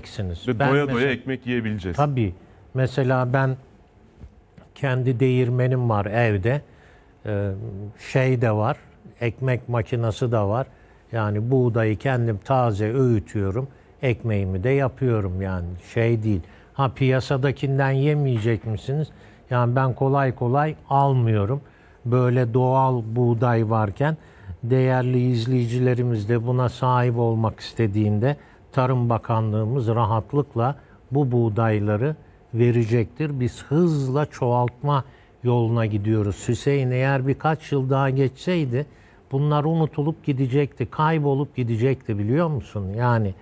yiyeceksiniz. Ve ben doya mesela, doya ekmek yiyebileceğiz. Tabii. Mesela ben kendi değirmenim var evde. Ee, şey de var. Ekmek makinesi de var. Yani buğdayı kendim taze öğütüyorum. Ekmeğimi de yapıyorum yani şey değil. Ha piyasadakinden yemeyecek misiniz? Yani ben kolay kolay almıyorum. Böyle doğal buğday varken değerli izleyicilerimiz de buna sahip olmak istediğinde Tarım Bakanlığımız rahatlıkla bu buğdayları verecektir. Biz hızla çoğaltma yoluna gidiyoruz. Hüseyin eğer birkaç yıl daha geçseydi bunlar unutulup gidecekti, kaybolup gidecekti biliyor musun? Yani